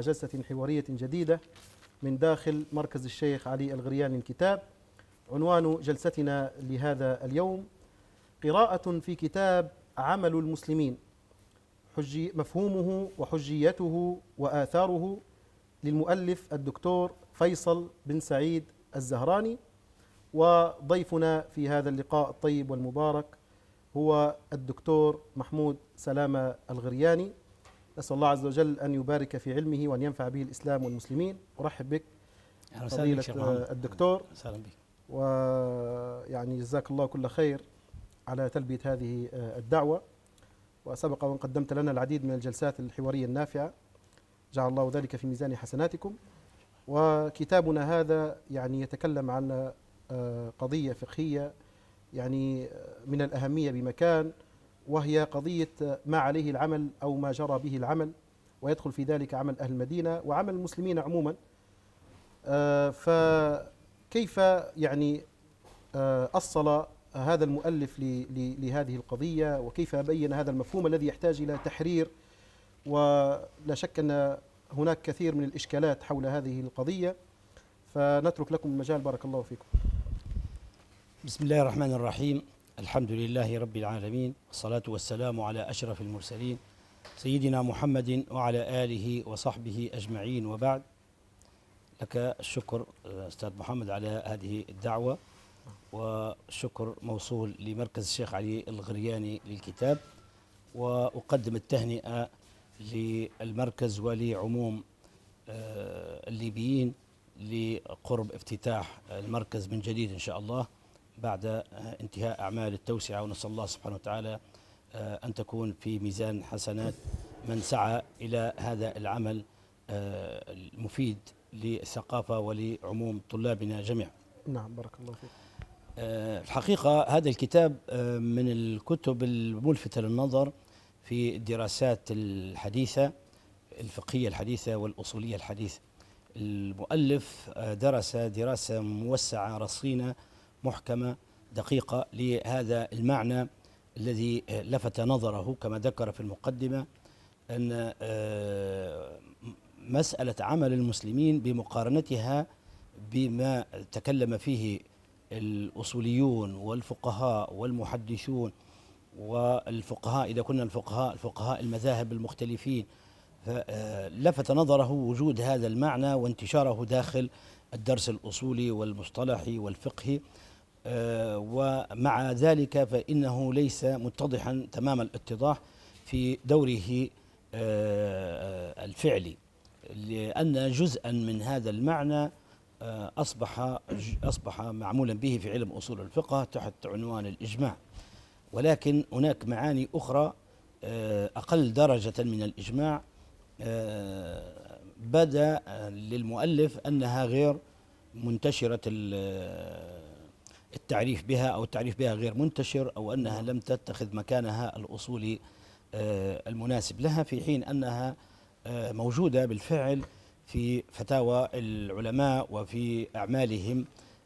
مع جلسة حوارية جديدة من داخل مركز الشيخ علي الغريان للكتاب عنوان جلستنا لهذا اليوم قراءة في كتاب عمل المسلمين حجي مفهومه وحجيته وآثاره للمؤلف الدكتور فيصل بن سعيد الزهراني وضيفنا في هذا اللقاء الطيب والمبارك هو الدكتور محمود سلامة الغرياني أسأل الله عز وجل أن يبارك في علمه وأن ينفع به الإسلام والمسلمين أرحب بك فضيلة الدكتور أهلا بك ويعني جزاك الله كل خير على تلبية هذه آه، الدعوة وسبق وأن قدمت لنا العديد من الجلسات الحوارية النافعة جعل الله ذلك في ميزان حسناتكم وكتابنا هذا يعني يتكلم عن آه، قضية فقهية يعني آه، من الأهمية بمكان وهي قضية ما عليه العمل أو ما جرى به العمل ويدخل في ذلك عمل أهل المدينة وعمل المسلمين عموما آه، فكيف يعني آه، أصل هذا المؤلف لهذه القضية وكيف بين هذا المفهوم الذي يحتاج إلى تحرير ولا شك أن هناك كثير من الإشكالات حول هذه القضية فنترك لكم المجال بارك الله فيكم بسم الله الرحمن الرحيم الحمد لله رب العالمين والصلاة والسلام على أشرف المرسلين سيدنا محمد وعلى آله وصحبه أجمعين وبعد لك الشكر أستاذ محمد على هذه الدعوة والشكر موصول لمركز الشيخ علي الغرياني للكتاب وأقدم التهنئة للمركز ولعموم آه، الليبيين لقرب افتتاح المركز من جديد إن شاء الله بعد آه، انتهاء أعمال التوسعة ونسأل الله سبحانه وتعالى آه، أن تكون في ميزان حسنات من سعى إلى هذا العمل آه، المفيد للثقافة ولعموم طلابنا جميعا نعم بارك الله فيك الحقيقة هذا الكتاب من الكتب الملفتة للنظر في الدراسات الحديثة الفقهية الحديثة والأصولية الحديثة المؤلف درس دراسة موسعة رصينة محكمة دقيقة لهذا المعنى الذي آه، لفت نظره كما ذكر في المقدمة أن آه، مسألة عمل المسلمين بمقارنتها بما تكلم فيه الأصوليون والفقهاء والمحدثون والفقهاء إذا كنا الفقهاء الفقهاء المذاهب المختلفين آه، لفت نظره وجود هذا المعنى وانتشاره داخل الدرس الأصولي والمصطلحي والفقهي آه، ومع ذلك فإنه ليس متضحا تمام الاتضاح في دوره آه، الفعلي لأن جزءا من هذا المعنى آه، أصبح أصبح معمولا به في علم أصول الفقه تحت عنوان الإجماع ولكن هناك معاني أخرى أقل درجة من الإجماع بدا للمؤلف أنها غير منتشرة التعريف بها أو التعريف بها غير منتشر أو أنها لم تتخذ مكانها الأصولي آه، المناسب لها في حين أنها آه، موجودة بالفعل في فتاوى العلماء وفي أعمالهم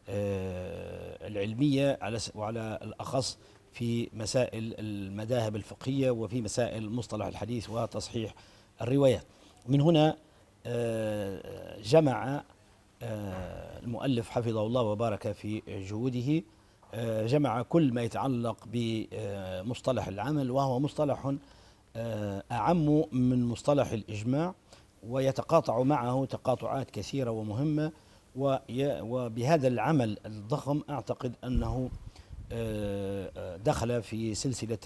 آه، العلمية على وعلى الأخص في مسائل المذاهب الفقهية وفي مسائل مصطلح الحديث وتصحيح الروايات من هنا جمع آه، المؤلف حفظه الله وبارك في جهوده آه، جمع كل ما يتعلق بمصطلح العمل وهو مصطلح آه، أعم من مصطلح الإجماع ويتقاطع معه تقاطعات كثيرة ومهمة وبهذا العمل الضخم أعتقد أنه دخل في سلسلة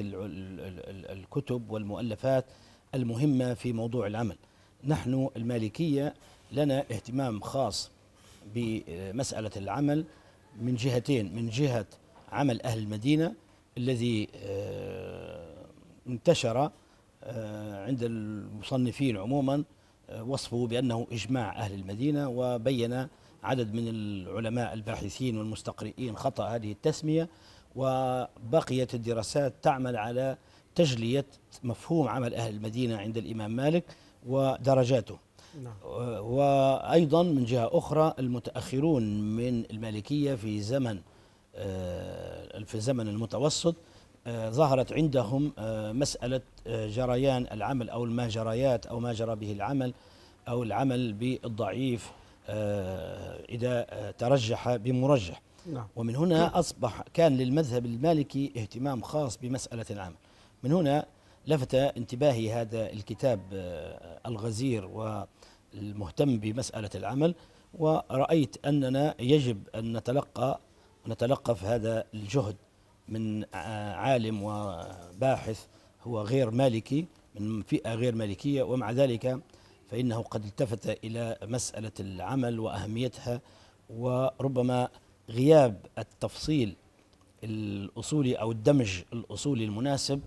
الكتب والمؤلفات المهمة في موضوع العمل نحن المالكية لنا اهتمام خاص بمسألة العمل من جهتين من جهة عمل أهل المدينة الذي آه، انتشر آه، عند المصنفين عموما آه، وصفه بأنه إجماع أهل المدينة وبين عدد من العلماء الباحثين والمستقرئين خطأ هذه التسمية وبقيت الدراسات تعمل على تجلية مفهوم عمل أهل المدينة عند الإمام مالك ودرجاته نعم. وأيضا من جهة أخرى المتأخرون من المالكية في زمن آه، في زمن المتوسط آه، ظهرت عندهم آه، مسألة جريان العمل أو المهجريات أو ما جرى به العمل أو العمل بالضعيف إذا ترجح بمرجح نعم. ومن هنا أصبح كان للمذهب المالكي اهتمام خاص بمسألة العمل من هنا لفت انتباهي هذا الكتاب الغزير و المهتم بمسألة العمل ورأيت أننا يجب أن نتلقى نتلقف هذا الجهد من عالم وباحث هو غير مالكي من فئة غير مالكية ومع ذلك فإنه قد التفت إلى مسألة العمل وأهميتها وربما غياب التفصيل الأصولي أو الدمج الأصولي المناسب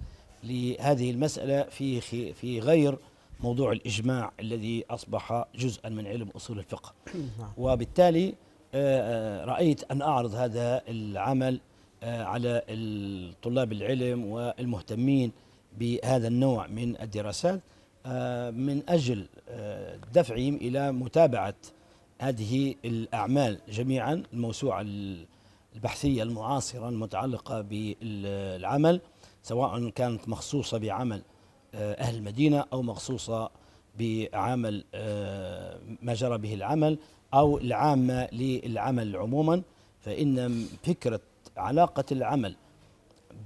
لهذه المسألة في في غير موضوع الإجماع الذي أصبح جزءا من علم أصول الفقه نعم. وبالتالي آه، آه، رأيت أن أعرض هذا العمل آه، على طلاب العلم والمهتمين بهذا النوع من الدراسات من أجل دفعهم إلى متابعة هذه الأعمال جميعا الموسوعة البحثية المعاصرة المتعلقة بالعمل سواء كانت مخصوصة بعمل آه، أهل المدينة أو مخصوصة بعمل آه، ما جرى به العمل أو العامة للعمل عموما فإن فكرة علاقة العمل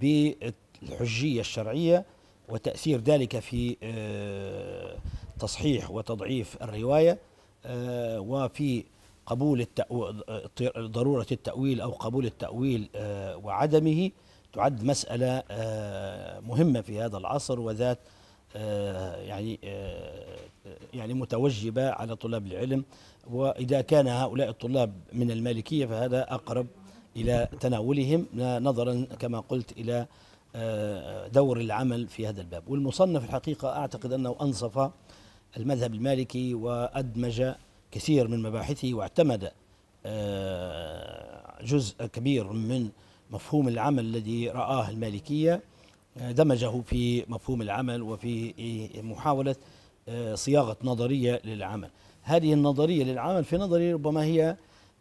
بالحجية الشرعية وتأثير ذلك في آه، تصحيح وتضعيف الرواية وفي قبول التأويل ضرورة التأويل أو قبول التأويل وعدمه تعد مسألة مهمة في هذا العصر وذات آه، يعني آه، يعني متوجبة على طلاب العلم وإذا كان هؤلاء الطلاب من المالكية فهذا أقرب إلى تناولهم نظرا كما قلت إلى آه، دور العمل في هذا الباب والمصنف الحقيقة أعتقد أنه أنصف المذهب المالكي وأدمج كثير من مباحثه واعتمد جزء كبير من مفهوم العمل الذي رآه المالكية دمجه في مفهوم العمل وفي محاولة آه، صياغة نظرية للعمل هذه النظرية للعمل في نظري ربما هي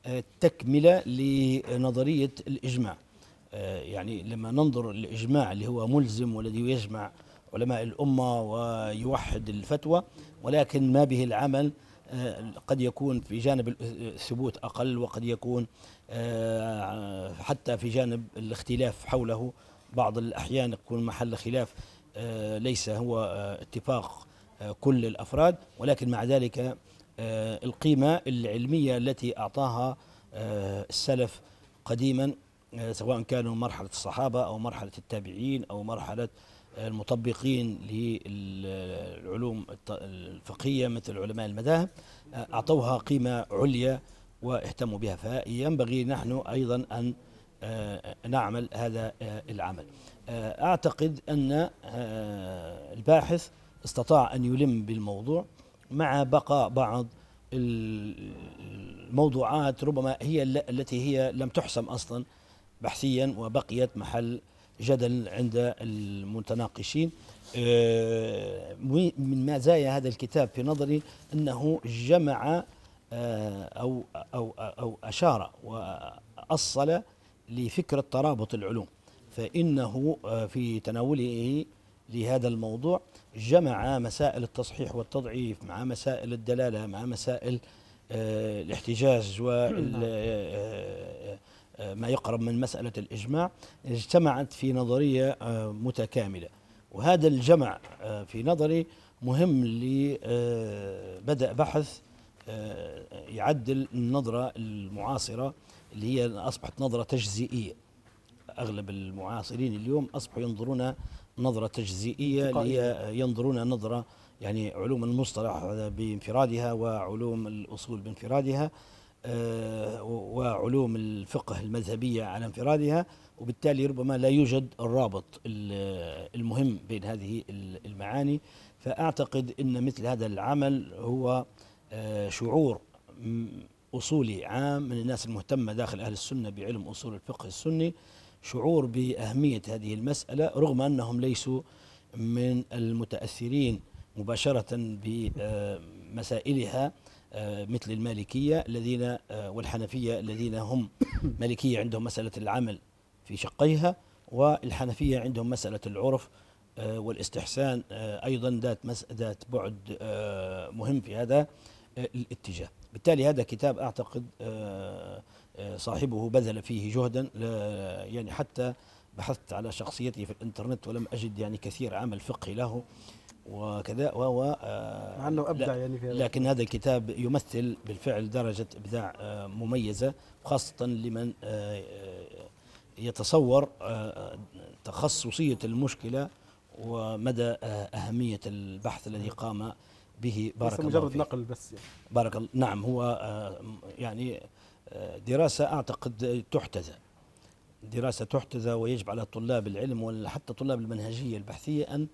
آه، تكملة لنظرية الإجماع آه، يعني لما ننظر الإجماع اللي هو ملزم والذي يجمع علماء الأمة ويوحد الفتوى ولكن ما به العمل قد يكون في جانب الثبوت أقل وقد يكون حتى في جانب الاختلاف حوله بعض الأحيان يكون محل خلاف آه، ليس هو آه، اتفاق آه، كل الأفراد ولكن مع ذلك القيمة العلمية التي أعطاها السلف قديما سواء كانوا مرحلة الصحابة أو مرحلة التابعين أو مرحلة المطبقين للعلوم الفقهية مثل علماء المذاهب أعطوها قيمة عليا واهتموا بها فينبغي نحن أيضا أن آه، نعمل هذا آه، العمل آه، أعتقد أن الباحث استطاع أن يلم بالموضوع مع بقاء بعض الموضوعات ربما هي التي هي لم تحسم أصلا بحثيا وبقيت محل جدل عند المتناقشين من مزايا هذا الكتاب في نظري أنه جمع أو, أو, أو أشار وأصل لفكرة ترابط العلوم فإنه آه، في تناوله لهذا الموضوع جمع مسائل التصحيح والتضعيف مع مسائل الدلالة مع مسائل آه، الاحتجاج وما آه، يقرب من مسألة الإجماع اجتمعت في نظرية متكاملة وهذا الجمع في نظري مهم لبدأ بحث يعدل النظرة المعاصرة اللي هي أصبحت نظرة تجزئية أغلب المعاصرين اليوم أصبحوا ينظرون نظرة تجزئية اللي هي ينظرون نظرة يعني علوم المصطلح بانفرادها وعلوم الأصول بانفرادها آه، وعلوم الفقه المذهبية على انفرادها وبالتالي ربما لا يوجد الرابط المهم بين هذه المعاني فأعتقد أن مثل هذا العمل هو آه، شعور أصولي عام من الناس المهتمة داخل أهل السنة بعلم أصول الفقه السني شعور بأهمية هذه المسألة رغم أنهم ليسوا من المتأثرين مباشرة بمسائلها آه، آه، مثل المالكية الذين آه، والحنفية الذين هم مالكية عندهم مسألة العمل في شقيها والحنفية عندهم مسألة العرف والاستحسان أيضا ذات ذات بعد مهم في هذا الاتجاه بالتالي هذا كتاب أعتقد آه، آه، صاحبه بذل فيه جهدا يعني حتى بحثت على شخصيته في الانترنت ولم أجد يعني كثير عمل فقهي له وكذا وهو آه، انه ابدع يعني في لكن هذا الكتاب يمثل بالفعل درجه ابداع مميزه خاصه لمن يتصور تخصصيه المشكله ومدى اهميه البحث الذي قام به بارك الله مجرد نقل بس يعني. بارك الله نعم هو آه، يعني آه، دراسة أعتقد تحتذى دراسة تحتذى ويجب على طلاب العلم وحتى طلاب المنهجية البحثية أن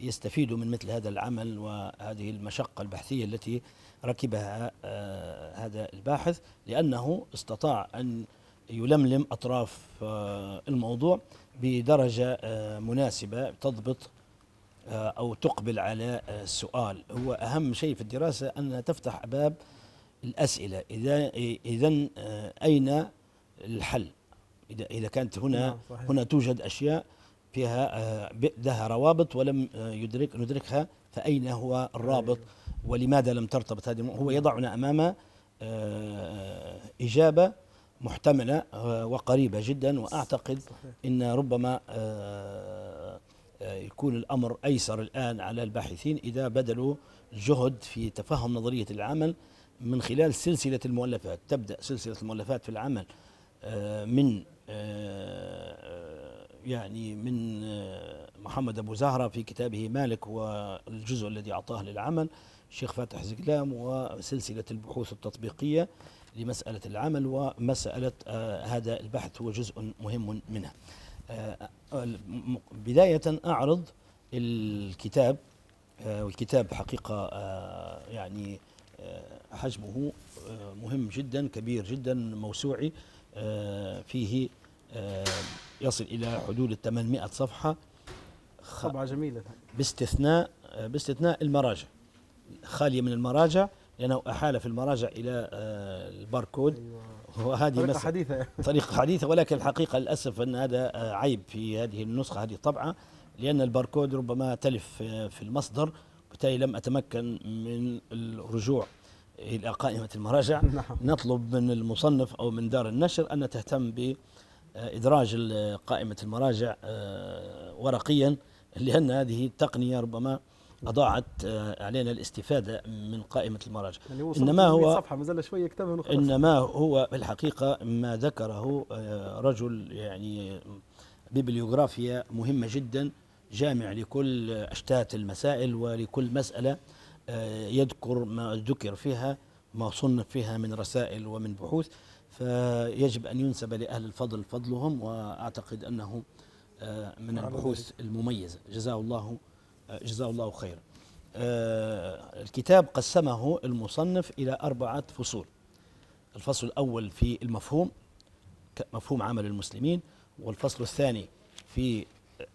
يستفيدوا من مثل هذا العمل وهذه المشقة البحثية التي ركبها آه، هذا الباحث لأنه استطاع أن يلملم أطراف الموضوع بدرجة مناسبة تضبط آه، أو تقبل على السؤال آه، هو أهم شيء في الدراسة أنها تفتح باب الأسئلة إذا إذا آه، أين الحل إذا إذا كانت هنا نعم، هنا توجد أشياء فيها لها روابط ولم يدرك ندركها فأين هو الرابط أيوة. ولماذا لم ترتبط هذه هو نعم. يضعنا أمام إجابة محتملة وقريبة جدا وأعتقد أن ربما آه، يكون الأمر أيسر الآن على الباحثين إذا بذلوا جهد في تفهم نظرية العمل من خلال سلسلة المؤلفات تبدأ سلسلة المؤلفات في العمل آه، من آه، يعني من محمد أبو زهرة في كتابه مالك والجزء الذي أعطاه للعمل الشيخ فاتح زقلام وسلسلة البحوث التطبيقية لمسألة العمل ومسألة هذا البحث هو جزء مهم منها بداية أعرض الكتاب آه، والكتاب حقيقة آه، يعني آه، حجمه مهم جدا كبير جدا موسوعي فيه يصل إلى حدود ال 800 صفحة طبعة جميلة باستثناء باستثناء المراجع خالية من المراجع لأنه أحال في المراجع إلى الباركود أيوة. وهذه طريقة حديثة طريقة حديثة ولكن الحقيقة للأسف أن هذا عيب في هذه النسخة هذه الطبعة لأن الباركود ربما تلف في المصدر وبالتالي لم أتمكن من الرجوع إلى قائمة المراجع نعم. نطلب من المصنف أو من دار النشر أن تهتم بإدراج قائمة المراجع آه، ورقيا لأن هذه التقنية ربما اضاعت آه، علينا الاستفاده من قائمه المراجع يعني انما هو صفحه مازال شويه كتبها انما هو الحقيقه ما ذكره آه، رجل يعني ببليوغرافيا مهمه جدا جامع لكل اشتات المسائل ولكل مساله آه، يذكر ما ذكر فيها ما صنف فيها من رسائل ومن بحوث فيجب ان ينسب لاهل الفضل فضلهم واعتقد انه من البحوث المميزه جزاه الله جزاه الله خيرا آه، الكتاب قسمه المصنف إلى أربعة فصول الفصل الأول في المفهوم مفهوم عمل المسلمين والفصل الثاني في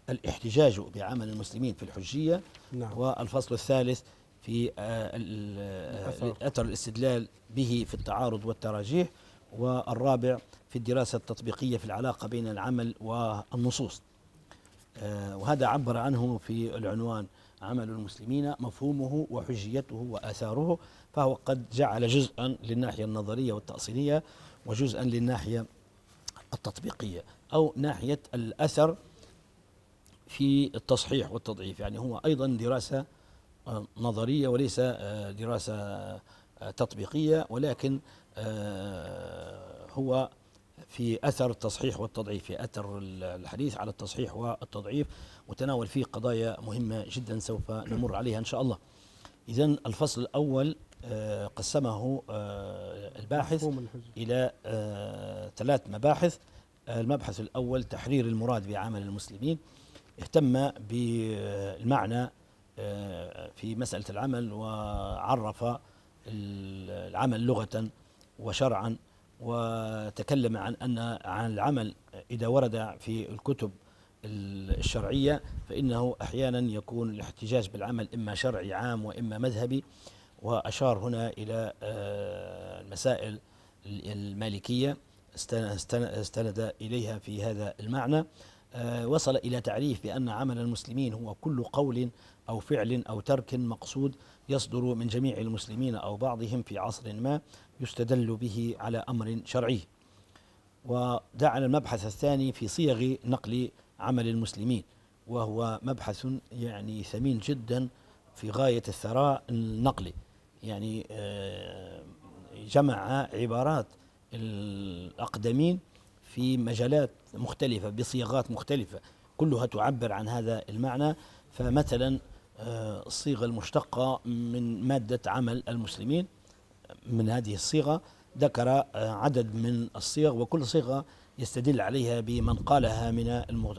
الاحتجاج بعمل المسلمين في الحجية نعم. والفصل الثالث في آه، أثر الاستدلال به في التعارض والتراجيح والرابع في الدراسة التطبيقية في العلاقة بين العمل والنصوص آه، وهذا عبر عنه في العنوان عمل المسلمين مفهومه وحجيته وآثاره فهو قد جعل جزءا للناحية النظرية والتأصيلية وجزءا للناحية التطبيقية أو ناحية الأثر في التصحيح والتضعيف يعني هو أيضا دراسة آه، نظرية وليس آه، دراسة تطبيقية ولكن هو في أثر التصحيح والتضعيف في أثر الحديث على التصحيح والتضعيف وتناول فيه قضايا مهمة جدا سوف نمر عليها إن شاء الله إذا الفصل الأول آه، قسمه آه، الباحث إلى آه، ثلاث مباحث المبحث الأول تحرير المراد بعمل المسلمين اهتم بالمعنى في مسألة العمل وعرف العمل لغة وشرعا وتكلم عن أن عن العمل إذا ورد في الكتب الشرعية فإنه أحيانا يكون الاحتجاج بالعمل إما شرعي عام وإما مذهبي وأشار هنا إلى آه، المسائل المالكية استند إليها في هذا المعنى آه، وصل إلى تعريف بأن عمل المسلمين هو كل قول أو فعل أو ترك مقصود يصدر من جميع المسلمين أو بعضهم في عصر ما يستدل به على أمر شرعي ودعنا المبحث الثاني في صيغ نقل عمل المسلمين وهو مبحث يعني ثمين جدا في غاية الثراء النقلي يعني آه، جمع عبارات الأقدمين في مجالات مختلفة بصيغات مختلفة كلها تعبر عن هذا المعنى فمثلا آه، الصيغة المشتقة من مادة عمل المسلمين من هذه الصيغة ذكر آه، عدد من الصيغ وكل صيغة يستدل عليها بمن قالها من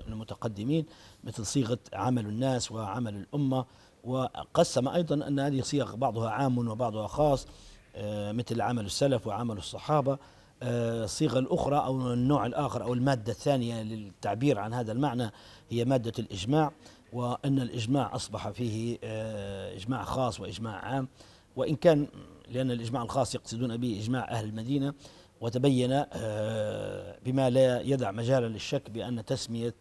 المتقدمين مثل صيغة عمل الناس وعمل الأمة وقسم أيضا أن هذه الصيغ بعضها عام وبعضها خاص آه، مثل عمل السلف وعمل الصحابة آه، الصيغة الأخرى أو النوع الآخر أو المادة الثانية للتعبير عن هذا المعنى هي مادة الإجماع وأن الإجماع أصبح فيه إجماع خاص وإجماع عام وإن كان لأن الإجماع الخاص يقصدون به إجماع أهل المدينة وتبين آه، بما لا يدع مجالا للشك بأن تسمية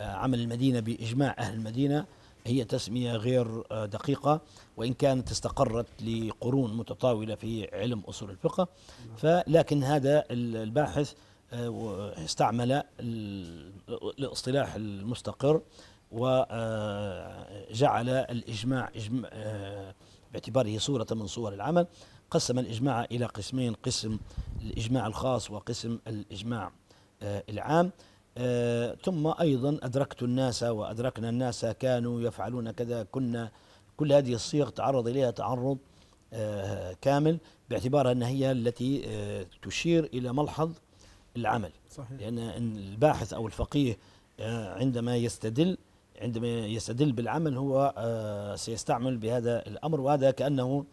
آه، عمل المدينة بإجماع أهل المدينة هي تسمية غير آه، دقيقة وإن كانت استقرت لقرون متطاولة في علم أصول الفقه فلكن هذا الباحث استعمل الاصطلاح المستقر وجعل الإجماع إجماع باعتباره صورة من صور العمل قسم الإجماع إلى قسمين قسم الإجماع الخاص وقسم الإجماع آه، العام آه، ثم أيضا أدركت الناس وأدركنا الناس كانوا يفعلون كذا كنا كل هذه الصيغ تعرض إليها تعرض آه، كامل باعتبارها أنها هي التي تشير إلى ملحظ العمل صحيح. لأن الباحث أو الفقيه عندما يستدل عندما يستدل بالعمل هو آه، سيستعمل بهذا الأمر وهذا كأنه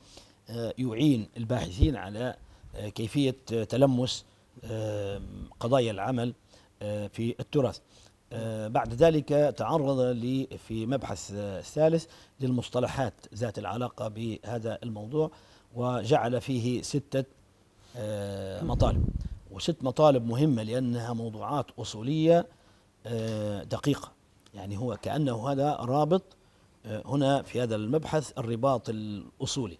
آه، يعين الباحثين على آه، كيفية تلمس قضايا العمل في التراث بعد ذلك تعرض لي في مبحث الثالث للمصطلحات ذات العلاقة بهذا الموضوع وجعل فيه ستة مطالب وست مطالب مهمة لأنها موضوعات أصولية دقيقة يعني هو كأنه هذا رابط آه، هنا في هذا المبحث الرباط الأصولي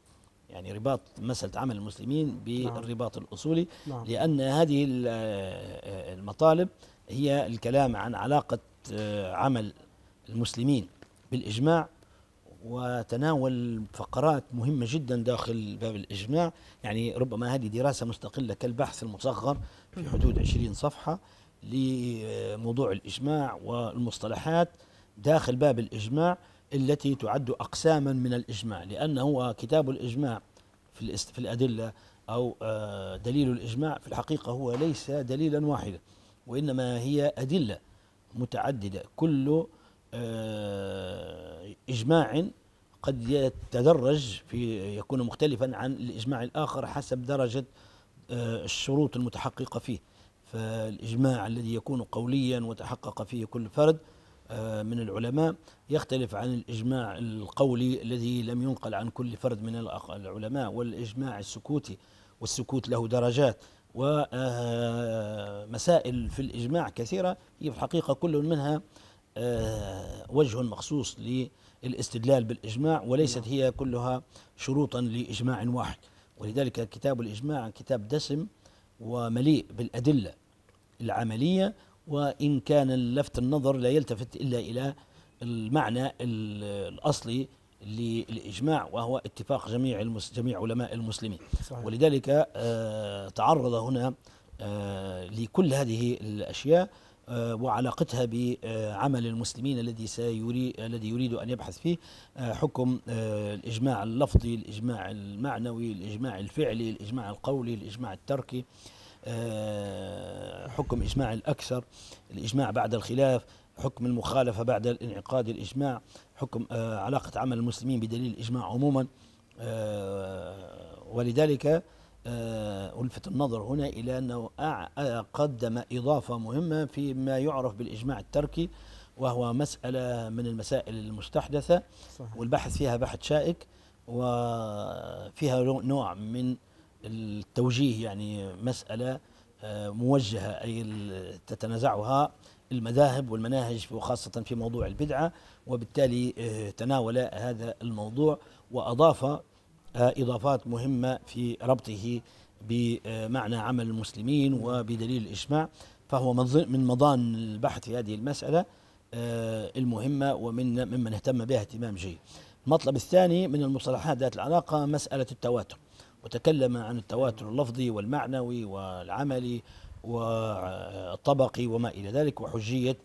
يعني رباط مسألة عمل المسلمين نعم. بالرباط الأصولي نعم. لأن هذه آه، آه، المطالب هي الكلام عن علاقة عمل المسلمين بالإجماع وتناول فقرات مهمة جدا داخل باب الإجماع يعني ربما هذه دراسة مستقلة كالبحث المصغر في حدود 20 صفحة لموضوع الإجماع والمصطلحات داخل باب الإجماع التي تعد أقساما من الإجماع لأنه كتاب الإجماع في, في الأدلة أو آه، دليل الإجماع في الحقيقة هو ليس دليلا واحدا وإنما هي أدلة متعددة كل آه، إجماع قد يتدرج في يكون مختلفا عن الإجماع الآخر حسب درجة آه، الشروط المتحققة فيه فالإجماع الذي يكون قوليا وتحقق فيه كل فرد آه، من العلماء يختلف عن الإجماع القولي الذي لم ينقل عن كل فرد من العلماء والإجماع السكوتي والسكوت له درجات ومسائل آه، في الإجماع كثيرة هي في الحقيقة كل منها آه، وجه مخصوص للاستدلال بالإجماع وليست نعم. هي كلها شروطا لإجماع واحد ولذلك كتاب الإجماع كتاب دسم ومليء بالأدلة العملية وإن كان لفت النظر لا يلتفت إلا إلى المعنى الأصلي للإجماع وهو اتفاق جميع المس جميع علماء المسلمين صحيح. ولذلك آه، تعرض هنا آه، لكل هذه الأشياء آه، وعلاقتها بعمل المسلمين الذي سيري الذي يريد ان يبحث فيه آه، حكم آه، الاجماع اللفظي، الاجماع المعنوي، الاجماع الفعلي، الاجماع القولي، الاجماع التركي حكم اجماع الاكثر، الاجماع بعد الخلاف، حكم المخالفه بعد الانعقاد الاجماع، حكم علاقه عمل المسلمين بدليل الاجماع عموما ولذلك آه، ألفت النظر هنا إلى أنه آه، قدم إضافة مهمة فيما يعرف بالإجماع التركي وهو مسألة من المسائل المستحدثة صحيح. والبحث فيها بحث شائك وفيها نوع من التوجيه يعني مسألة آه، موجهة أي تتنازعها المذاهب والمناهج وخاصة في موضوع البدعة وبالتالي تناول هذا الموضوع وأضاف إضافات مهمة في ربطه بمعنى عمل المسلمين وبدليل الإجماع فهو من مضان البحث في هذه المسألة آه، المهمة ومن ممن اهتم بها اهتمام جيد المطلب الثاني من المصطلحات ذات العلاقة مسألة التواتر وتكلم عن التواتر اللفظي والمعنوي والعملي والطبقي وما إلى ذلك وحجية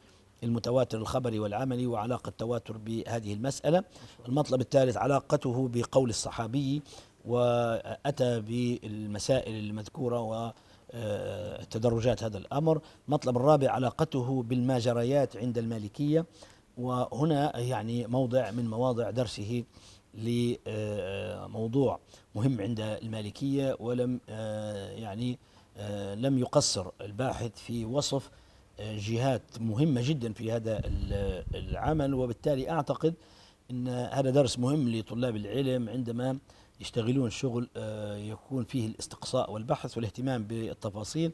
المتواتر الخبري والعملي وعلاقة التواتر بهذه المسألة المطلب الثالث علاقته بقول الصحابي وأتى بالمسائل المذكورة و آه، تدرجات هذا الأمر مطلب الرابع علاقته بالماجريات عند المالكية وهنا يعني موضع من مواضع درسه لموضوع آه، مهم عند المالكية ولم آه، يعني لم يقصر الباحث في وصف جهات مهمه جدا في هذا العمل وبالتالي اعتقد ان هذا درس مهم لطلاب العلم عندما يشتغلون شغل آه، يكون فيه الاستقصاء والبحث والاهتمام بالتفاصيل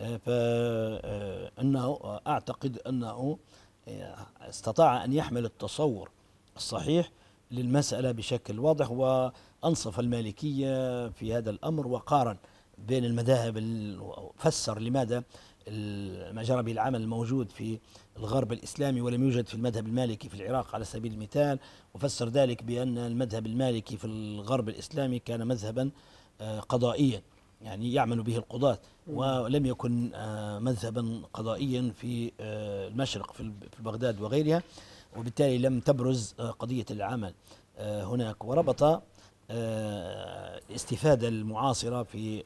آه، فانه آه، اعتقد انه استطاع ان يحمل التصور الصحيح للمساله بشكل واضح وانصف المالكيه في هذا الامر وقارن بين المذاهب فسر لماذا ما جرى العمل الموجود في الغرب الإسلامي ولم يوجد في المذهب المالكي في العراق على سبيل المثال وفسر ذلك بأن المذهب المالكي في الغرب الإسلامي كان مذهبا آه، قضائيا يعني يعمل به القضاة ولم يكن آه، مذهبا قضائيا في آه، المشرق في بغداد وغيرها وبالتالي لم تبرز قضية العمل هناك وربط الاستفادة المعاصرة في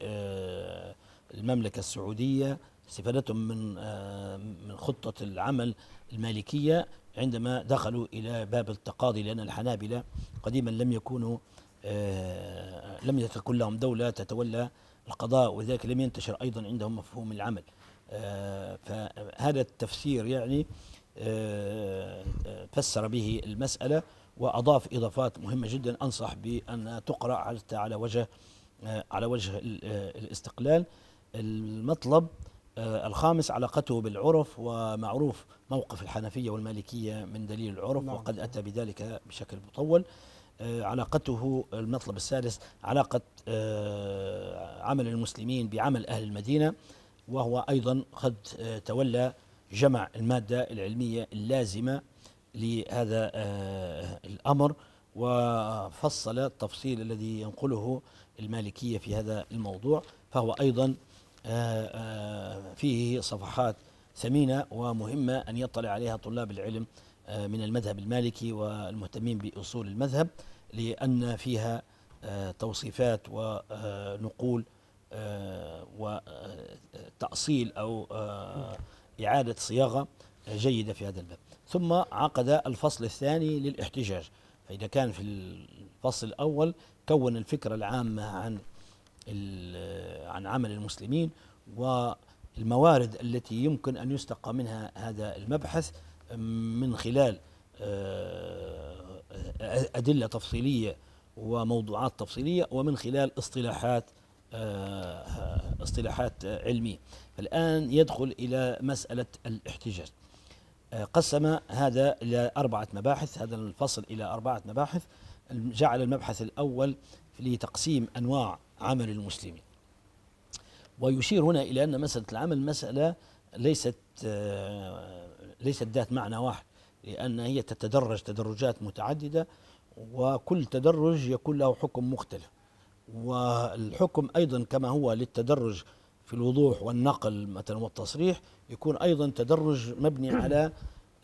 المملكة السعودية استفادة من آه، من خطة العمل المالكية عندما دخلوا إلى باب التقاضي لأن الحنابلة قديما لم يكونوا آه، لم يكن لهم دولة تتولى القضاء وذلك لم ينتشر أيضا عندهم مفهوم العمل آه، فهذا التفسير يعني فسر به المسألة وأضاف إضافات مهمة جدا أنصح بأن تقرأ حتى على وجه على وجه الاستقلال المطلب آه، الخامس علاقته بالعرف ومعروف موقف الحنفية والمالكية من دليل العرف نعم. وقد أتى بذلك بشكل مطول آه، علاقته المطلب السادس علاقة آه، عمل المسلمين بعمل أهل المدينة وهو أيضا قد تولى جمع المادة العلمية اللازمة لهذا الأمر وفصل التفصيل الذي ينقله المالكية في هذا الموضوع فهو أيضا آه، آه، فيه صفحات ثمينة ومهمة أن يطلع عليها طلاب العلم آه، من المذهب المالكي والمهتمين بأصول المذهب لأن فيها توصيفات ونقول وتأصيل أو إعادة صياغة جيدة في هذا الباب ثم عقد الفصل الثاني للاحتجاج فإذا كان في الفصل الأول كون الفكرة العامة عن عن عمل المسلمين والموارد التي يمكن أن يستقى منها هذا المبحث من خلال آه، أدلة تفصيلية وموضوعات تفصيلية ومن خلال اصطلاحات آه، اصطلاحات علمية الآن يدخل إلى مسألة الاحتجاج آه، قسم هذا إلى أربعة مباحث هذا الفصل إلى أربعة مباحث جعل المبحث الأول لتقسيم أنواع عمل المسلمين ويشير هنا إلى أن مسألة العمل مسألة ليست آه، ليست ذات معنى واحد لأن هي تتدرج تدرجات متعددة وكل تدرج يكون له حكم مختلف والحكم أيضا كما هو للتدرج في الوضوح والنقل مثلا والتصريح يكون أيضا تدرج مبني على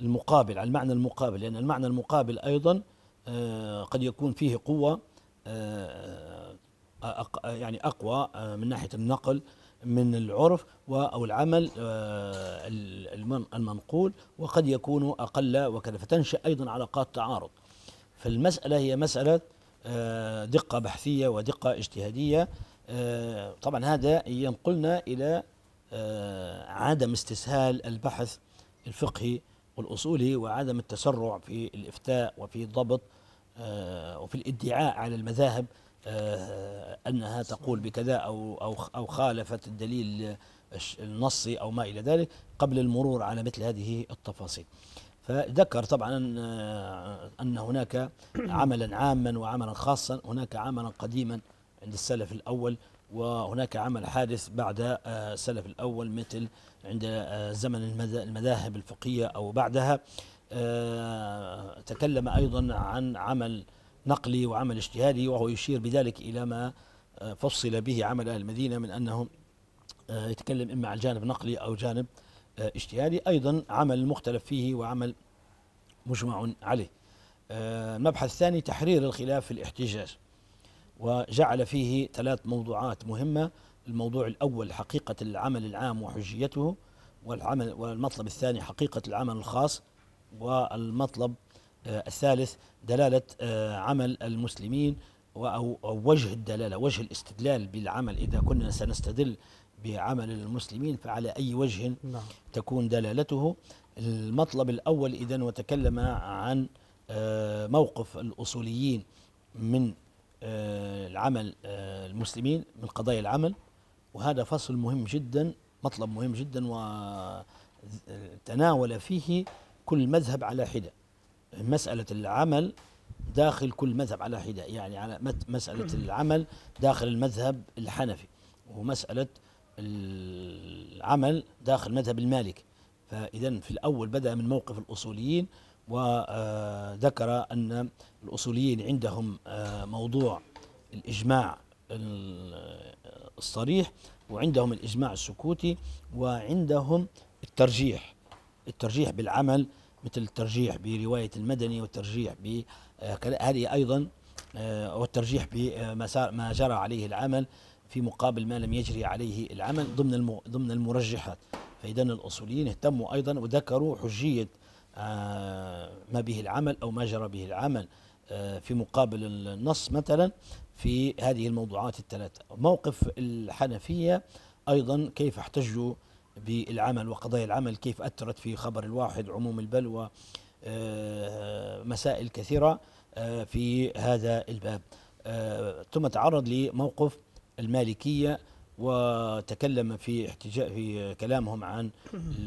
المقابل على المعنى المقابل لأن المعنى المقابل أيضا آه، قد يكون فيه قوة آه، يعني اقوى آه، من ناحيه النقل من العرف او العمل آه، المنقول وقد يكون اقل وكذا فتنشا ايضا علاقات تعارض فالمساله هي مساله آه، دقه بحثيه ودقه اجتهاديه طبعا هذا ينقلنا الى عدم استسهال البحث الفقهي والاصولي وعدم التسرع في الافتاء وفي الضبط وفي الادعاء على المذاهب آه، أنها تقول بكذا أو, أو, أو خالفت الدليل النصي أو ما إلى ذلك قبل المرور على مثل هذه التفاصيل فذكر طبعا آه، أن هناك عملا عاما وعملا خاصا هناك عملا قديما عند السلف الأول وهناك عمل حادث بعد السلف آه، الأول مثل عند زمن المذاهب الفقهية أو بعدها تكلم أيضا عن عمل نقلي وعمل اجتهادي وهو يشير بذلك إلى ما آه، فصل به عمل أهل المدينة من أنه آه، يتكلم إما عن جانب نقلي أو جانب آه، اجتهادي أيضا عمل مختلف فيه وعمل مجمع عليه المبحث الثاني تحرير الخلاف في الاحتجاج وجعل فيه ثلاث موضوعات مهمة الموضوع الأول حقيقة العمل العام وحجيته والعمل والمطلب الثاني حقيقة العمل الخاص والمطلب آه، الثالث دلالة آه، عمل المسلمين أو وجه الدلالة وجه الاستدلال بالعمل إذا كنا سنستدل بعمل المسلمين فعلى أي وجه نعم. تكون دلالته المطلب الأول إذا وتكلم عن آه، موقف الأصوليين من العمل المسلمين من قضايا العمل وهذا فصل مهم جدا مطلب مهم جدا وتناول فيه كل مذهب على حده مسألة العمل داخل كل مذهب على حدة يعني على مسألة العمل داخل المذهب الحنفي ومسألة العمل داخل مذهب المالك فإذا في الأول بدأ من موقف الأصوليين وذكر آه، أن الأصوليين عندهم آه، موضوع الإجماع الصريح وعندهم الإجماع السكوتي وعندهم الترجيح الترجيح بالعمل مثل الترجيح برواية المدني والترجيح ب آه، هذه أيضا آه، والترجيح بمسار آه، ما جرى عليه العمل في مقابل ما لم يجري عليه العمل ضمن ضمن المرجحات فإذا الأصوليين اهتموا أيضا وذكروا حجية ما به العمل أو ما جرى به العمل في مقابل النص مثلا في هذه الموضوعات الثلاثة موقف الحنفية أيضا كيف احتجوا بالعمل وقضايا العمل كيف أثرت في خبر الواحد عموم البلوى آه، مسائل كثيرة آه، في هذا الباب آه، ثم تعرض لموقف المالكية وتكلم في احتجاء في كلامهم عن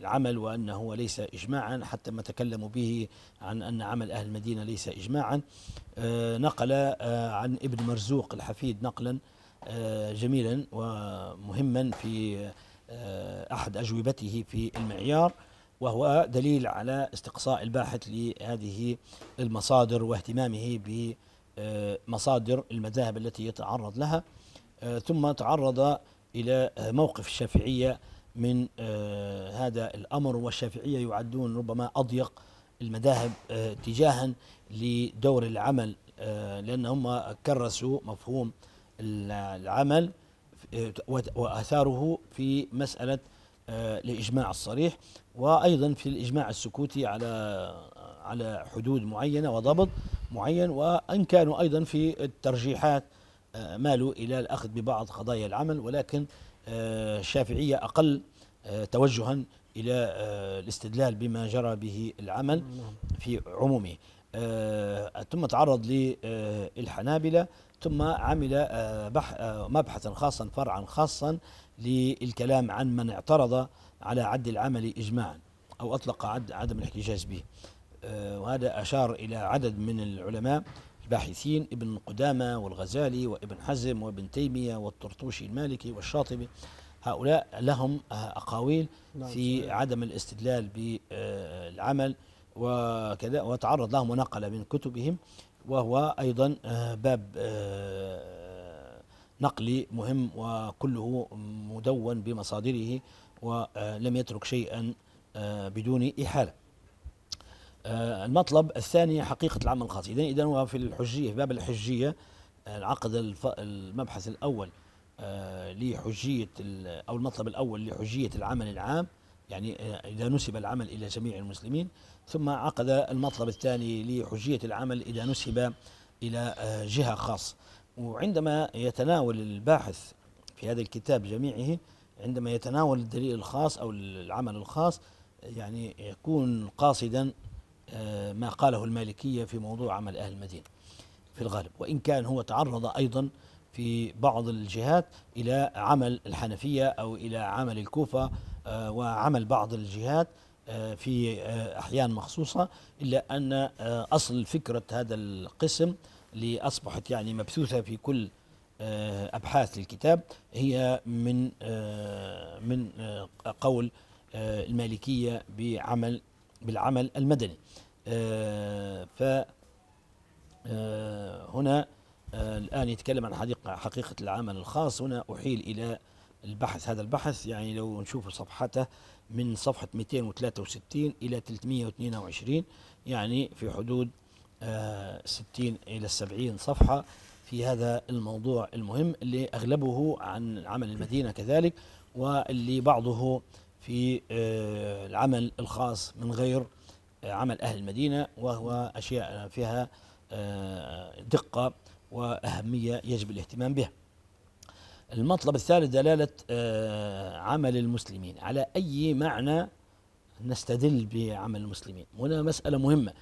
العمل وانه ليس اجماعا حتى ما تكلموا به عن ان عمل اهل المدينه ليس اجماعا نقل عن ابن مرزوق الحفيد نقلا جميلا ومهما في آه، أحد أجوبته في المعيار وهو دليل على استقصاء الباحث لهذه المصادر واهتمامه بمصادر المذاهب التي يتعرض لها آه، ثم تعرض إلى موقف الشافعية من آه، هذا الأمر والشافعية يعدون ربما أضيق المذاهب اتجاها لدور العمل لأن هم كرسوا مفهوم العمل آه، وأثاره في مسألة الإجماع آه، الصريح وأيضا في الإجماع السكوتي على على حدود معينة وضبط معين وإن كانوا أيضا في الترجيحات آه، مالوا إلى الأخذ ببعض قضايا العمل ولكن الشافعية أقل توجها إلى الاستدلال بما جرى به العمل نعم. في عمومه ثم تعرض للحنابلة ثم عمل آه، آه، مبحثا خاصا فرعا خاصا للكلام عن من اعترض على عد العمل إجماعا أو أطلق عد عدم الاحتجاج به آه، وهذا أشار إلى عدد من العلماء الباحثين ابن قدامة والغزالي وابن حزم وابن تيمية والطرطوشي المالكي والشاطبي هؤلاء لهم أقاويل نعم، في عدم الاستدلال بالعمل وكذا وتعرض لهم ونقل من كتبهم وهو أيضا آه، باب آه، نقلي مهم وكله مدون بمصادره ولم يترك شيئا آه، بدون إحالة المطلب الثاني حقيقة العمل الخاص إذن هو في الحجية في باب الحجية العقد المبحث الأول لحجية أو المطلب الأول لحجية العمل العام يعني إذا نسب العمل إلى جميع المسلمين ثم عقد المطلب الثاني لحجية العمل إذا نسب إلى آه، جهة خاصة وعندما يتناول الباحث في هذا الكتاب جميعه عندما يتناول الدليل الخاص أو العمل الخاص يعني يكون قاصدا آه، ما قاله المالكية في موضوع عمل أهل المدينة في الغالب وإن كان هو تعرض أيضا في بعض الجهات إلى عمل الحنفية أو إلى عمل الكوفة آه، وعمل بعض الجهات آه، في آه، أحيان مخصوصة إلا أن آه، أصل فكرة هذا القسم اللي أصبحت يعني مبثوثة في كل أبحاث الكتاب هي من من قول المالكية بعمل بالعمل المدني ف هنا الآن يتكلم عن حقيقة, حقيقة العمل الخاص هنا أحيل إلى البحث هذا البحث يعني لو نشوف صفحته من صفحة 263 إلى 322 يعني في حدود 60 آه، إلى 70 صفحة في هذا الموضوع المهم اللي أغلبه عن عمل المدينة كذلك واللي بعضه في آه، العمل الخاص من غير آه، عمل أهل المدينة وهو أشياء فيها دقة وأهمية يجب الاهتمام بها المطلب الثالث دلالة آه، عمل المسلمين على أي معنى نستدل بعمل المسلمين هنا مسألة مهمة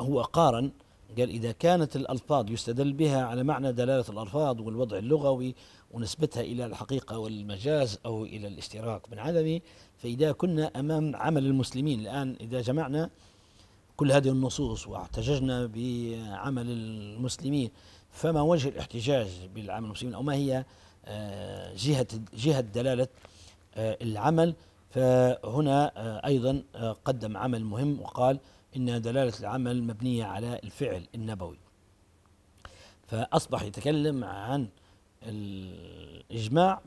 هو قارن قال إذا كانت الألفاظ يستدل بها على معنى دلالة الألفاظ والوضع اللغوي ونسبتها إلى الحقيقة والمجاز أو إلى الاشتراك من عدمه فإذا كنا أمام عمل المسلمين الآن إذا جمعنا كل هذه النصوص واحتججنا بعمل المسلمين فما وجه الاحتجاج بالعمل المسلمين أو ما هي آه، جهة جهة دلالة آه، العمل فهنا آه، أيضا قدم عمل مهم وقال إن دلالة العمل مبنية على الفعل النبوي فأصبح يتكلم عن الإجماع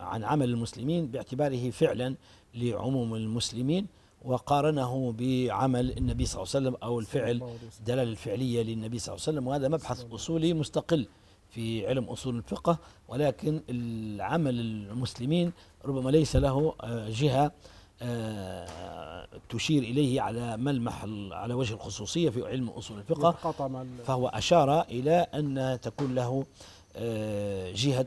عن عمل المسلمين باعتباره فعلا لعموم المسلمين وقارنه بعمل النبي صلى الله عليه وسلم أو الفعل دلالة الفعلية للنبي صلى الله عليه وسلم وهذا مبحث أصولي مستقل في علم أصول الفقه ولكن العمل المسلمين ربما ليس له آه، جهة آه، تشير إليه على ملمح على وجه الخصوصية في علم أصول الفقه فهو أشار إلى أن تكون له آه، جهة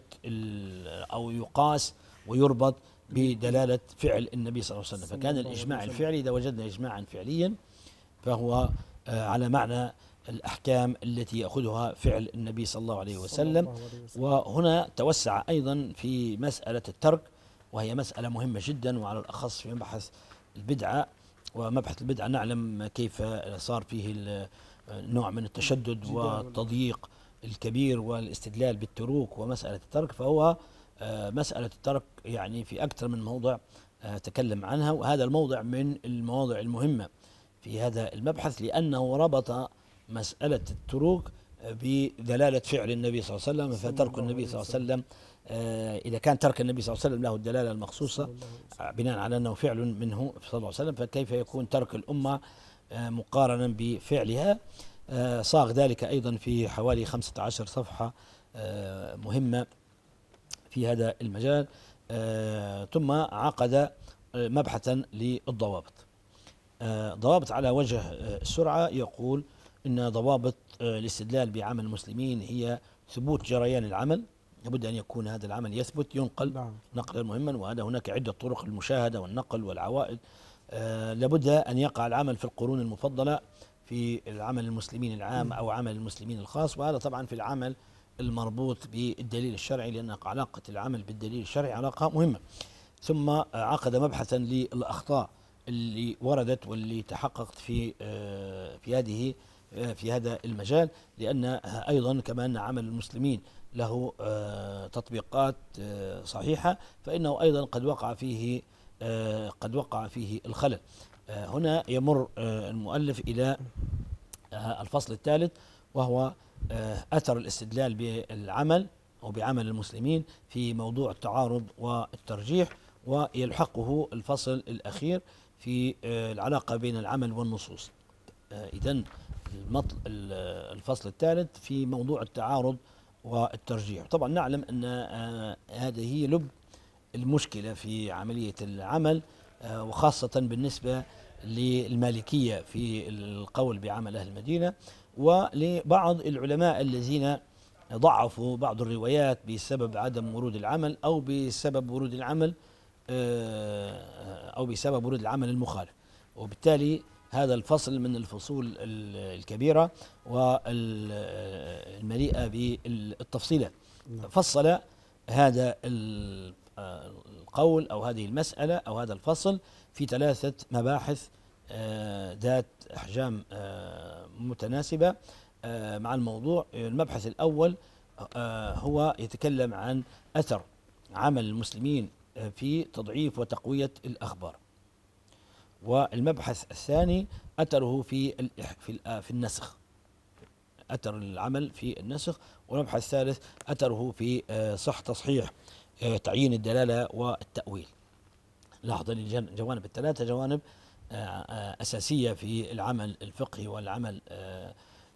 أو يقاس ويربط بدلالة فعل النبي صلى الله عليه وسلم فكان الإجماع الفعلي إذا وجدنا إجماعا فعليا فهو على معنى الأحكام التي يأخذها فعل النبي صلى الله عليه وسلم وهنا توسع أيضا في مسألة الترك وهي مسألة مهمة جدا وعلى الأخص في مبحث البدعة ومبحث البدعة نعلم كيف صار فيه نوع من التشدد والتضييق الكبير والاستدلال بالتروك ومسألة الترك فهو آه، مسألة الترك يعني في أكثر من موضع آه، تكلم عنها وهذا الموضع من المواضع المهمة في هذا المبحث لأنه ربط مسألة التروك بدلالة فعل النبي صلى الله عليه وسلم فترك النبي صلى الله عليه وسلم آه، إذا كان ترك النبي صلى الله عليه وسلم له الدلالة المخصوصة بناء على أنه فعل منه صلى الله عليه وسلم فكيف يكون ترك الأمة آه، مقارنا بفعلها آه، صاغ ذلك أيضا في حوالي 15 صفحة مهمة في هذا المجال ثم عقد مبحثا للضوابط ضوابط على وجه السرعة يقول أن ضوابط آه، الاستدلال بعمل المسلمين هي ثبوت جريان العمل لابد أن يكون هذا العمل يثبت ينقل نعم. نقلا مهما وهذا هناك عدة طرق المشاهدة والنقل والعوائد آه، لابد أن يقع العمل في القرون المفضلة في العمل المسلمين العام نعم. أو عمل المسلمين الخاص وهذا طبعا في العمل المربوط بالدليل الشرعي لأن علاقة العمل بالدليل الشرعي علاقة مهمة ثم آه، عقد مبحثا للأخطاء اللي وردت واللي تحققت في في هذه آه، في هذا المجال لأن أيضا كما أن عمل المسلمين له آه، تطبيقات آه، صحيحة فإنه أيضا قد وقع فيه قد وقع فيه الخلل هنا يمر المؤلف إلى الفصل الثالث وهو أثر الاستدلال بالعمل أو بعمل المسلمين في موضوع التعارض والترجيح ويلحقه الفصل الأخير في العلاقة بين العمل والنصوص إذا الفصل الثالث في موضوع التعارض والترجيح طبعا نعلم أن آه، هذه هي لب المشكلة في عملية العمل آه، وخاصة بالنسبة للمالكية في القول بعمل أهل المدينة ولبعض العلماء الذين ضعفوا بعض الروايات بسبب عدم ورود العمل أو بسبب ورود العمل آه، أو بسبب ورود العمل المخالف وبالتالي هذا الفصل من الفصول الكبيرة والمليئة بالتفصيلات نعم. فصل هذا القول أو هذه المسألة أو هذا الفصل في ثلاثة مباحث آه، ذات أحجام آه، متناسبة آه، مع الموضوع المبحث الأول هو يتكلم عن أثر عمل المسلمين في تضعيف وتقوية الأخبار والمبحث الثاني أثره في في آه، في النسخ أثر العمل في النسخ والمبحث الثالث أثره في آه، صح تصحيح آه، تعيين الدلالة والتأويل لاحظ الجوانب الثلاثة جوانب أساسية في العمل الفقهي والعمل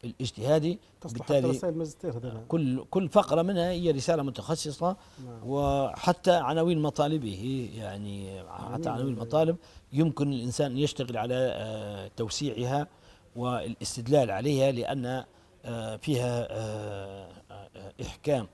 الاجتهادي بالتالي كل كل فقره منها هي رساله متخصصه نعم. وحتى عناوين مطالبه يعني حتى عناوين المطالب يمكن الانسان ان يشتغل على آه، توسيعها والاستدلال عليها لان آه، فيها آه، احكام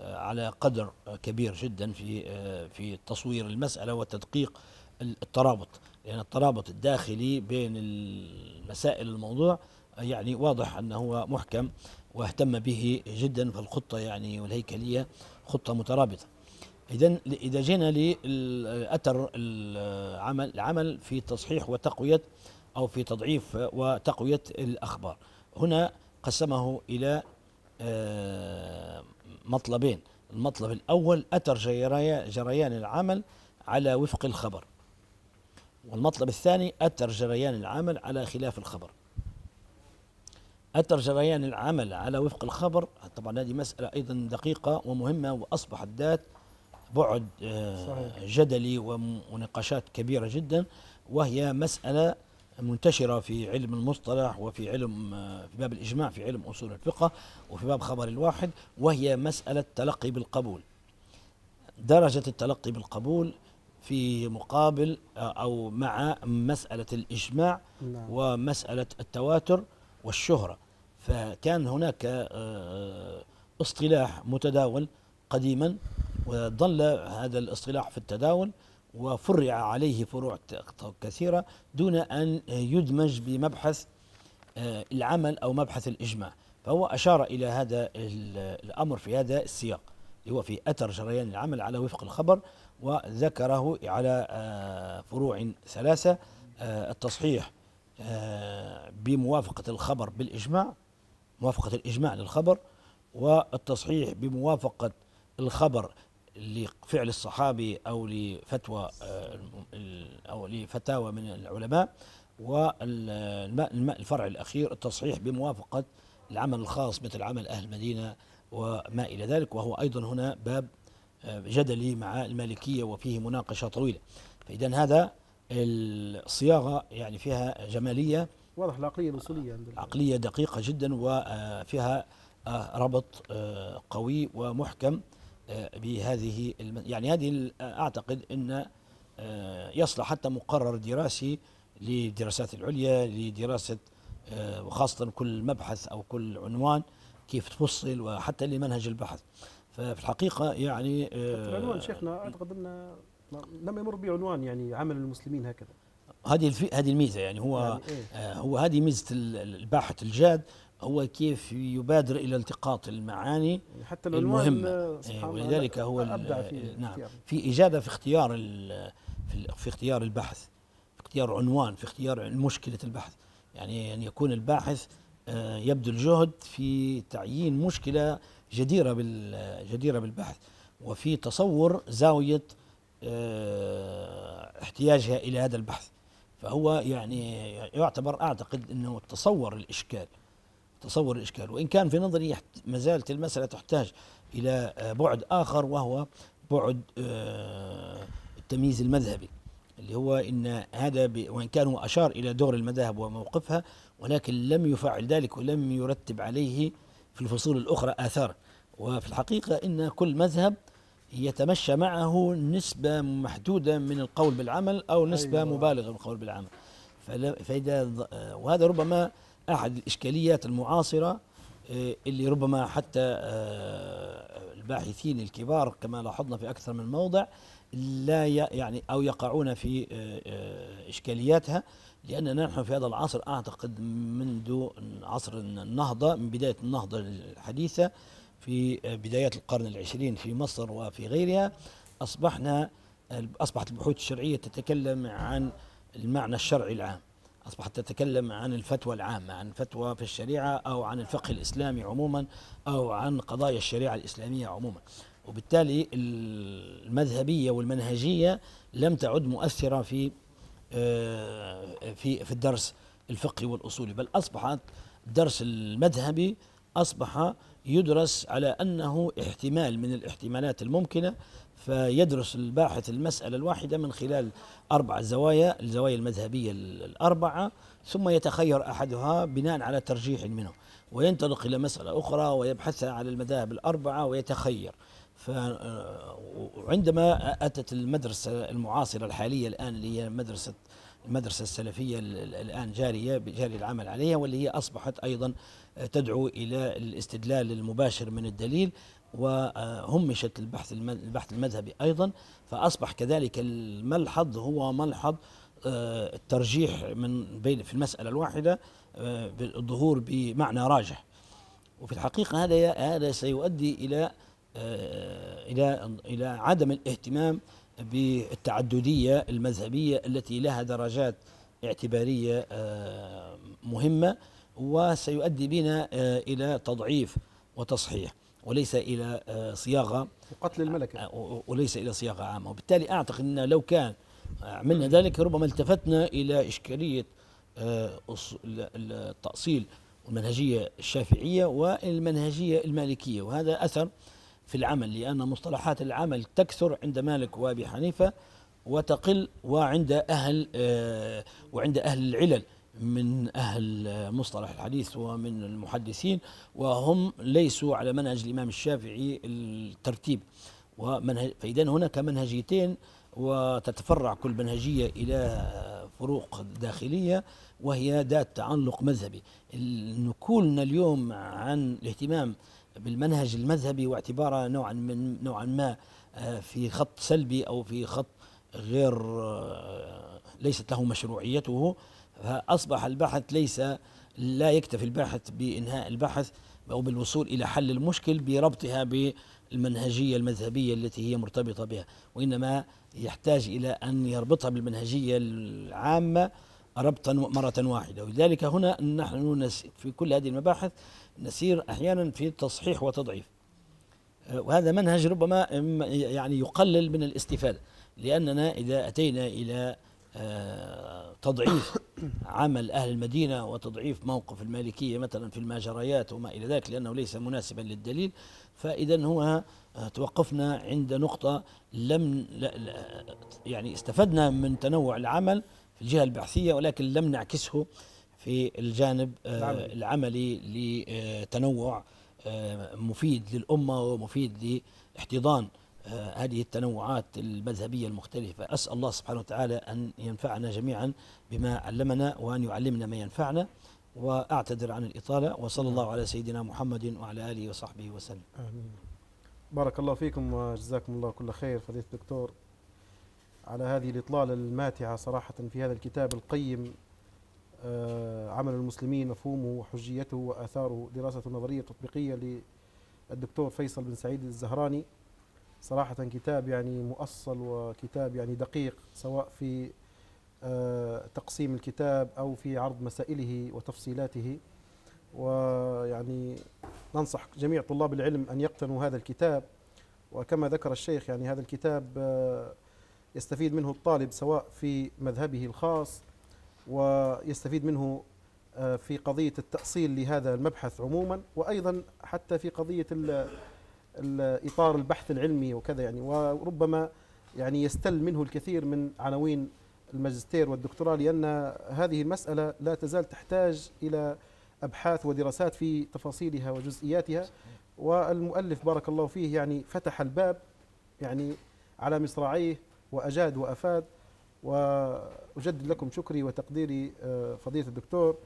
على قدر كبير جدا في في تصوير المساله وتدقيق الترابط لان يعني الترابط الداخلي بين المسائل الموضوع يعني واضح أنه هو محكم واهتم به جدا فالخطة يعني والهيكلية خطة مترابطة إذا إذا جينا لأثر العمل العمل في تصحيح وتقوية أو في تضعيف وتقوية الأخبار هنا قسمه إلى آه، مطلبين المطلب الأول أثر جريان العمل على وفق الخبر والمطلب الثاني أثر جريان العمل على خلاف الخبر أثر جريان العمل على وفق الخبر طبعا هذه مسألة أيضا دقيقة ومهمة وأصبحت ذات بعد آه، صحيح. جدلي ونقاشات كبيرة جدا وهي مسألة منتشرة في علم المصطلح وفي علم آه، في باب الإجماع في علم أصول الفقه وفي باب خبر الواحد وهي مسألة تلقي بالقبول درجة التلقي بالقبول في مقابل آه، أو مع مسألة الإجماع نعم. ومسألة التواتر والشهرة فكان هناك آه، آه، اصطلاح متداول قديما وظل هذا الاصطلاح في التداول وفرع عليه فروع كثيرة دون أن يدمج بمبحث آه، العمل أو مبحث الإجماع فهو أشار إلى هذا الأمر في هذا السياق اللي هو في أثر جريان العمل على وفق الخبر وذكره على فروع ثلاثة التصحيح آه، بموافقة الخبر بالإجماع موافقة الإجماع للخبر والتصحيح بموافقة الخبر لفعل الصحابي أو لفتوى آه، أو لفتاوى من العلماء والفرع الأخير التصحيح بموافقة العمل الخاص مثل عمل أهل المدينة وما إلى ذلك وهو أيضا هنا باب آه، جدلي مع المالكية وفيه مناقشة طويلة فإذا هذا الصياغه يعني فيها جماليه واضح العقليه الاصوليه عقليه دقيقه جدا وفيها آه، ربط آه، قوي ومحكم آه، بهذه الم... يعني هذه اعتقد ان يصلح حتى مقرر دراسي للدراسات العليا لدراسه وخاصه كل مبحث او كل عنوان كيف تفصل وحتى لمنهج البحث ففي الحقيقه يعني العنوان شيخنا اعتقد ان لم يمر بعنوان يعني عمل المسلمين هكذا هذه الف... هذه الميزه يعني هو يعني إيه؟ آه هو هذه ميزه الباحث الجاد هو كيف يبادر الى التقاط المعاني حتى المهمه آه، إيه، ولذلك هو أبدع في آه، نعم اختيار. في اجاده في اختيار في اختيار البحث في اختيار عنوان في اختيار مشكله البحث يعني ان يكون الباحث آه، يبذل جهد في تعيين مشكله جديره جديره بالبحث وفي تصور زاويه آه، احتياجها الى هذا البحث فهو يعني يعتبر اعتقد انه تصور الاشكال تصور الاشكال وان كان في نظري ما زالت المساله تحتاج الى آه، بعد اخر وهو بعد آه، التمييز المذهبي اللي هو ان هذا وان كان هو اشار الى دور المذاهب وموقفها ولكن لم يفعل ذلك ولم يرتب عليه في الفصول الاخرى اثار وفي الحقيقه ان كل مذهب يتمشى معه نسبة محدودة من القول بالعمل أو نسبة أيوة. مبالغة من القول بالعمل فإذا وهذا ربما أحد الإشكاليات المعاصرة آه، اللي ربما حتى آه، الباحثين الكبار كما لاحظنا في أكثر من موضع لا يعني أو يقعون في آه، إشكالياتها لأننا نحن في هذا العصر أعتقد منذ عصر النهضة من بداية النهضة الحديثة في بداية القرن العشرين في مصر وفي غيرها أصبحنا أصبحت البحوث الشرعية تتكلم عن المعنى الشرعي العام أصبحت تتكلم عن الفتوى العامة عن فتوى في الشريعة أو عن الفقه الإسلامي عموما أو عن قضايا الشريعة الإسلامية عموما وبالتالي المذهبية والمنهجية لم تعد مؤثرة في آه، في في الدرس الفقهي والأصولي بل أصبحت الدرس المذهبي أصبح يدرس على أنه احتمال من الاحتمالات الممكنة فيدرس الباحث المسألة الواحدة من خلال أربع زوايا الزوايا المذهبية الأربعة ثم يتخير أحدها بناء على ترجيح منه وينطلق إلى مسألة أخرى ويبحثها على المذاهب الأربعة ويتخير فعندما آه، أتت المدرسة المعاصرة الحالية الآن اللي هي مدرسة المدرسة السلفية الآن جارية جاري العمل عليها واللي هي أصبحت أيضا تدعو إلى الاستدلال المباشر من الدليل وهمشت البحث البحث المذهبي أيضا فأصبح كذلك الملحظ هو ملحظ آه، الترجيح من بين في المسألة الواحدة آه، بالظهور بمعنى راجح وفي الحقيقة هذا هذا سيؤدي إلى آه، إلى إلى عدم الاهتمام بالتعددية المذهبية التي لها درجات اعتبارية مهمة وسيؤدي بنا آه، إلى تضعيف وتصحيح وليس إلى آه، صياغة وقتل الملكة آه، وليس إلى صياغة عامة وبالتالي أعتقد أن لو كان عملنا ذلك ربما التفتنا إلى إشكالية التأصيل والمنهجية الشافعية والمنهجية المالكية وهذا أثر في العمل لأن مصطلحات العمل تكثر عند مالك وأبي حنيفة وتقل وعند أهل وعند أهل العلل من أهل مصطلح الحديث ومن المحدثين وهم ليسوا على منهج الإمام الشافعي الترتيب ومنهج فإذا هناك منهجيتين وتتفرع كل منهجية إلى فروق داخلية وهي ذات تعلق مذهبي نقولنا اليوم عن الاهتمام بالمنهج المذهبي واعتباره نوعا من نوعا ما آه، في خط سلبي أو في خط غير آه، ليست له مشروعيته فأصبح البحث ليس لا يكتفي الباحث بإنهاء البحث أو بالوصول إلى حل المشكل بربطها بالمنهجية المذهبية التي هي مرتبطة بها وإنما يحتاج إلى أن يربطها بالمنهجية العامة ربطا مرة واحدة ولذلك هنا نحن في كل هذه المباحث نسير أحيانا في تصحيح وتضعيف وهذا منهج ربما يعني يقلل من الاستفادة لأننا إذا أتينا إلى آه، تضعيف عمل أهل المدينة وتضعيف موقف المالكية مثلا في المجريات وما إلى ذلك لأنه ليس مناسبا للدليل فإذا هو آه، توقفنا عند نقطة لم لا لا يعني استفدنا من تنوع العمل في الجهة البحثية ولكن لم نعكسه في الجانب آه، العملي, العملي لتنوع مفيد للأمة ومفيد لاحتضان آه، هذه التنوعات المذهبية المختلفة أسأل الله سبحانه وتعالى أن ينفعنا جميعا بما علمنا وأن يعلمنا ما ينفعنا وأعتذر عن الإطالة وصلى الله على سيدنا محمد وعلى آله وصحبه وسلم آمين بارك الله فيكم وجزاكم الله كل خير فضيلة الدكتور على هذه الإطلالة الماتعة صراحة في هذا الكتاب القيم آه، عمل المسلمين مفهومه وحجيته وآثاره دراسة نظرية تطبيقية للدكتور فيصل بن سعيد الزهراني صراحة كتاب يعني مؤصل وكتاب يعني دقيق سواء في آه، تقسيم الكتاب أو في عرض مسائله وتفصيلاته ويعني ننصح جميع طلاب العلم أن يقتنوا هذا الكتاب وكما ذكر الشيخ يعني هذا الكتاب آه، يستفيد منه الطالب سواء في مذهبه الخاص ويستفيد منه آه، في قضية التأصيل لهذا المبحث عموما وأيضا حتى في قضية اطار البحث العلمي وكذا يعني وربما يعني يستل منه الكثير من عناوين الماجستير والدكتوراه لان هذه المساله لا تزال تحتاج الى ابحاث ودراسات في تفاصيلها وجزئياتها والمؤلف بارك الله فيه يعني فتح الباب يعني على مصراعيه واجاد وافاد واجدد لكم شكري وتقديري آه، فضيله الدكتور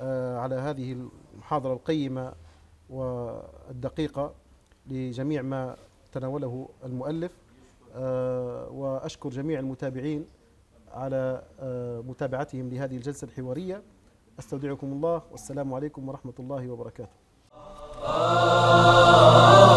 آه، على هذه المحاضره القيمه والدقيقه لجميع ما تناوله المؤلف آه، وأشكر جميع المتابعين على آه، متابعتهم لهذه الجلسة الحوارية أستودعكم الله والسلام عليكم ورحمة الله وبركاته